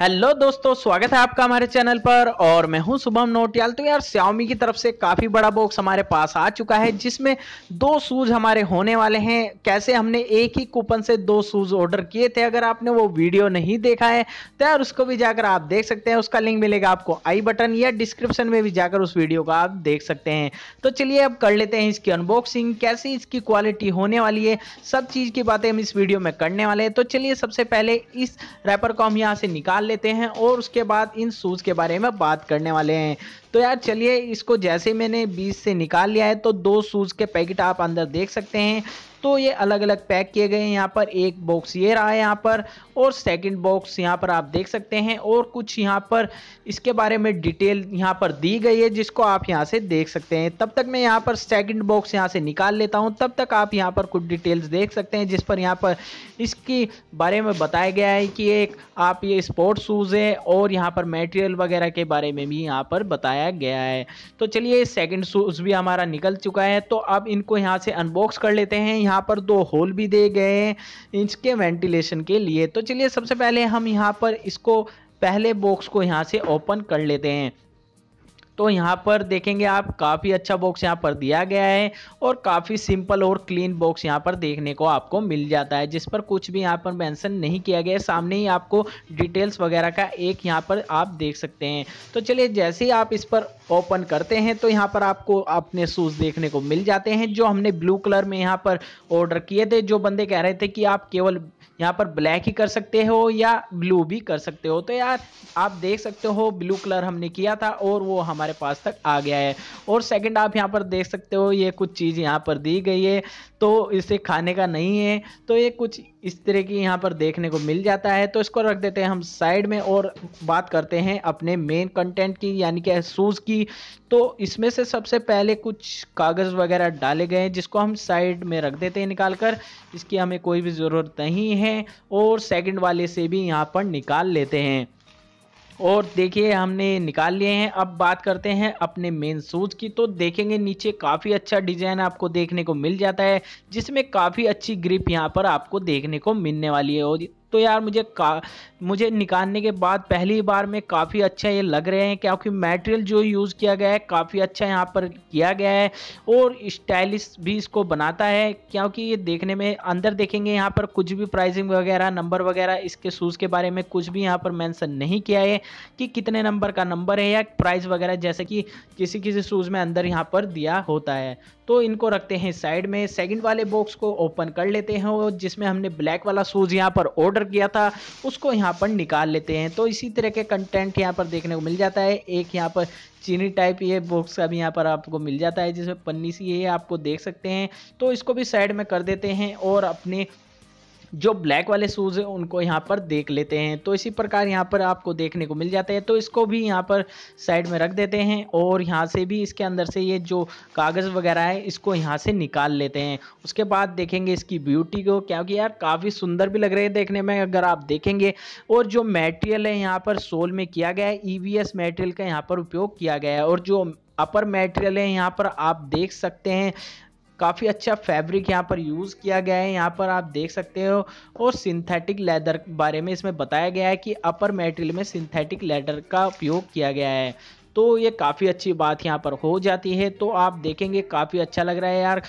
hello दोस्तों स्वागत है आपका हमारे चैनल पर और मैं हूं शुभम नोटियाल तो यार श्यामी की तरफ से काफ़ी बड़ा बॉक्स हमारे पास आ चुका है जिसमें दो शूज़ हमारे होने वाले हैं कैसे हमने एक ही कूपन से दो शूज़ ऑर्डर किए थे अगर आपने वो वीडियो नहीं देखा है तो यार उसको भी जाकर आप देख सकते हैं उसका लिंक मिलेगा आपको आई बटन या डिस्क्रिप्शन में भी जाकर उस वीडियो को आप देख सकते हैं तो चलिए अब कर लेते हैं इसकी अनबॉक्सिंग कैसी इसकी क्वालिटी होने वाली है सब चीज़ की बातें हम इस वीडियो में करने वाले हैं तो चलिए सबसे पहले इस रैपर को हम यहाँ से निकाल लेते हैं और उसके बाद इन शूज़ के बारे में बात करने वाले हैं तो यार चलिए इसको जैसे मैंने बीस से निकाल लिया है तो दो शूज़ के पैकेट आप अंदर देख सकते हैं तो ये अलग अलग पैक किए गए हैं यहाँ पर एक बॉक्स ये रहा है यहाँ पर और सेकंड बॉक्स यहाँ पर आप देख सकते हैं और कुछ यहाँ पर इसके बारे में डिटेल यहाँ पर दी गई है जिसको आप यहाँ से देख सकते हैं तब तक मैं यहाँ पर सेकंड बॉक्स यहाँ से निकाल लेता हूँ तब तक आप यहाँ पर कुछ डिटेल्स देख सकते हैं जिस पर यहाँ पर इसकी बारे में बताया गया है कि एक आप ये स्पोर्ट्स शूज़ है और यहाँ पर मेटेरियल वगैरह के बारे में भी यहाँ पर बताया गया है तो चलिए सेकेंड शूज़ भी हमारा निकल चुका है तो आप इनको यहाँ से अनबॉक्स कर लेते हैं यहाँ पर दो होल भी दे गए हैं इसके वेंटिलेशन के लिए तो चलिए सबसे पहले हम यहाँ पर इसको पहले बॉक्स को यहाँ से ओपन कर लेते हैं तो यहाँ पर देखेंगे आप काफ़ी अच्छा बॉक्स यहाँ पर दिया गया है और काफ़ी सिंपल और क्लीन बॉक्स यहाँ पर देखने को आपको मिल जाता है जिस पर कुछ भी यहाँ पर मैंसन नहीं किया गया है सामने ही आपको डिटेल्स वगैरह का एक यहाँ पर आप देख सकते हैं तो चलिए जैसे ही आप इस पर ओपन करते हैं तो यहाँ पर आपको अपने शूज़ देखने को मिल जाते हैं जो हमने ब्लू कलर में यहाँ पर ऑर्डर किए थे जो बंदे कह रहे थे कि आप केवल यहाँ पर ब्लैक ही कर सकते हो या ब्लू भी कर सकते हो तो यार आप देख सकते हो ब्लू कलर हमने किया था और वो हमारे हमारे पास तक आ गया है और सेकंड आप यहाँ पर देख सकते हो ये कुछ चीज़ यहाँ पर दी गई है तो इसे खाने का नहीं है तो ये कुछ इस तरह की यहाँ पर देखने को मिल जाता है तो इसको रख देते हैं हम साइड में और बात करते हैं अपने मेन कंटेंट की यानी कि शूज़ की तो इसमें से सबसे पहले कुछ कागज़ वगैरह डाले गए हैं जिसको हम साइड में रख देते हैं निकाल कर इसकी हमें कोई भी ज़रूरत नहीं है और सेकंड वाले से भी यहाँ पर निकाल लेते हैं और देखिए हमने निकाल लिए हैं अब बात करते हैं अपने मेन शूज़ की तो देखेंगे नीचे काफ़ी अच्छा डिज़ाइन आपको देखने को मिल जाता है जिसमें काफ़ी अच्छी ग्रिप यहाँ पर आपको देखने को मिलने वाली है और तो यार मुझे का मुझे निकालने के बाद पहली बार में काफ़ी अच्छा ये लग रहे हैं क्योंकि मटेरियल जो यूज़ किया गया है काफ़ी अच्छा यहाँ पर किया गया है और स्टाइलिश भी इसको बनाता है क्योंकि ये देखने में अंदर देखेंगे यहाँ पर कुछ भी प्राइसिंग वगैरह नंबर वगैरह इसके शूज़ के बारे में कुछ भी यहाँ पर मैंसन नहीं किया है कि कितने नंबर का नंबर है या प्राइस वगैरह जैसे कि किसी किसी शूज़ में अंदर यहाँ पर दिया होता है तो इनको रखते हैं साइड में सेकेंड वाले बॉक्स को ओपन कर लेते हैं और जिसमें हमने ब्लैक वाला शूज़ यहाँ पर ऑर्डर ऑर्डर किया था उसको यहाँ पर निकाल लेते हैं तो इसी तरह के कंटेंट यहाँ पर देखने को मिल जाता है एक यहाँ पर चीनी टाइप ये बॉक्स का भी यहाँ पर आपको मिल जाता है जिसमें पन्नी सी ये आपको देख सकते हैं तो इसको भी साइड में कर देते हैं और अपने जो ब्लैक वाले शूज़ हैं उनको यहाँ पर देख लेते हैं तो इसी प्रकार यहाँ पर आपको देखने को मिल जाते हैं तो इसको भी यहाँ पर साइड में रख देते हैं और यहाँ से भी इसके अंदर से ये जो कागज़ वगैरह है इसको यहाँ से निकाल लेते हैं उसके बाद देखेंगे इसकी ब्यूटी को क्योंकि यार काफ़ी सुंदर भी लग रहे हैं देखने में अगर आप देखेंगे और जो मेटेरियल है यहाँ पर सोल में किया गया है ई e मेटेरियल का यहाँ पर उपयोग किया गया है और जो अपर मेटेरियल है यहाँ पर आप देख सकते हैं काफ़ी अच्छा फैब्रिक यहाँ पर यूज़ किया गया है यहाँ पर आप देख सकते हो और सिंथेटिक लेदर के बारे में इसमें बताया गया है कि अपर मेटेरियल में सिंथेटिक लेदर का उपयोग किया गया है तो ये काफ़ी अच्छी बात यहाँ पर हो जाती है तो आप देखेंगे काफ़ी अच्छा लग रहा है यार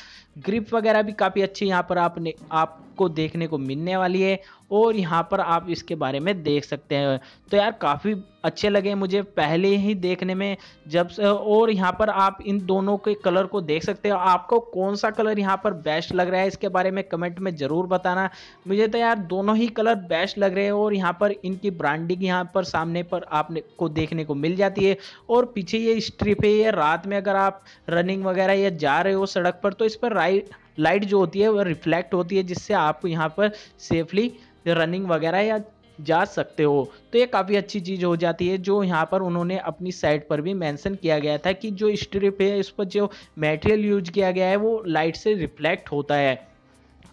ग्रिप वगैरह भी काफ़ी अच्छी यहाँ पर आपने आप आपको देखने को मिलने वाली है और यहाँ पर आप इसके बारे में देख सकते हैं तो यार काफ़ी अच्छे लगे मुझे पहले ही देखने में जब और यहाँ पर आप इन दोनों के कलर को देख सकते हो आपको कौन सा कलर यहाँ पर बेस्ट लग रहा है इसके बारे में कमेंट में ज़रूर बताना मुझे तो यार दोनों ही कलर बेस्ट लग रहे हैं और यहाँ पर इनकी ब्रांडिंग यहाँ पर सामने पर आपने को देखने को मिल जाती है और पीछे ये स्ट्रिप है ये रात में अगर आप रनिंग वगैरह या जा रहे हो सड़क पर तो इस पर राइट लाइट जो होती है वह रिफ्लेक्ट होती है जिससे आप यहाँ पर सेफली रनिंग वगैरह या जा सकते हो तो ये काफ़ी अच्छी चीज़ हो जाती है जो यहाँ पर उन्होंने अपनी साइट पर भी मेंशन किया गया था कि जो स्ट्रिप है इस पर जो मटेरियल यूज किया गया है वो लाइट से रिफ्लेक्ट होता है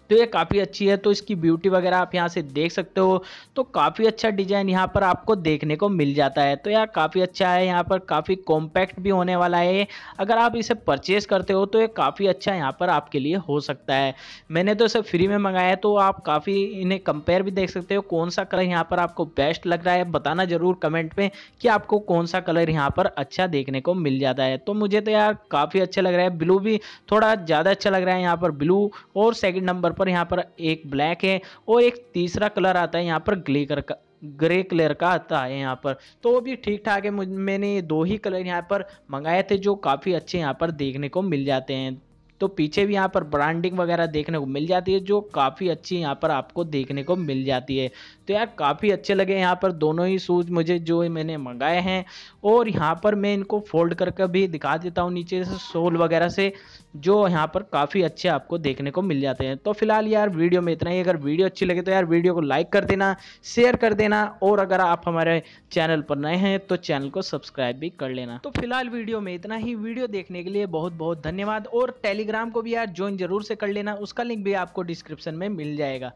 तो ये काफ़ी अच्छी है तो इसकी ब्यूटी वगैरह आप यहाँ से देख सकते हो तो काफ़ी अच्छा डिज़ाइन यहाँ पर आपको देखने को मिल जाता है तो यार काफ़ी अच्छा है यहाँ पर काफ़ी कॉम्पैक्ट भी होने वाला है अगर आप इसे परचेस करते हो तो ये काफ़ी अच्छा यहाँ पर आपके लिए हो सकता है मैंने तो इसे फ्री में मंगाया है तो आप काफ़ी इन्हें कंपेयर भी देख सकते हो कौन सा कलर यहाँ पर आपको बेस्ट लग रहा है बताना ज़रूर कमेंट में कि आपको कौन सा कलर यहाँ पर अच्छा देखने को मिल जाता है तो मुझे तो यार काफ़ी अच्छा लग रहा है ब्लू भी थोड़ा ज़्यादा अच्छा लग रहा है यहाँ पर ब्लू और सेकेंड नंबर पर यहाँ पर एक ब्लैक है और एक तीसरा कलर आता है यहाँ पर ग्ले कलर का ग्रे कलर का आता है यहाँ पर तो वो भी ठीक ठाक है मैंने दो ही कलर यहाँ पर मंगाए थे जो काफ़ी अच्छे यहाँ पर देखने को मिल जाते हैं तो पीछे भी यहाँ पर ब्रांडिंग वगैरह देखने को मिल जाती है जो काफ़ी अच्छी यहाँ पर आपको देखने को मिल जाती है तो यार काफ़ी अच्छे लगे यहाँ पर दोनों ही शूज़ मुझे जो मैंने मंगाए हैं और यहाँ पर मैं इनको फोल्ड करके भी दिखा देता हूँ नीचे से सोल वगैरह से जो यहाँ पर काफ़ी अच्छे आपको देखने को मिल जाते हैं तो फिलहाल यार वीडियो में इतना ही अगर वीडियो अच्छी लगे तो यार वीडियो को लाइक कर देना शेयर कर देना और अगर आप हमारे चैनल पर नए हैं तो चैनल को सब्सक्राइब भी कर लेना तो फिलहाल वीडियो में इतना ही वीडियो देखने के लिए बहुत बहुत धन्यवाद और टेलीग्राम को भी यार ज्वाइन जरूर से कर लेना उसका लिंक भी आपको डिस्क्रिप्शन में मिल जाएगा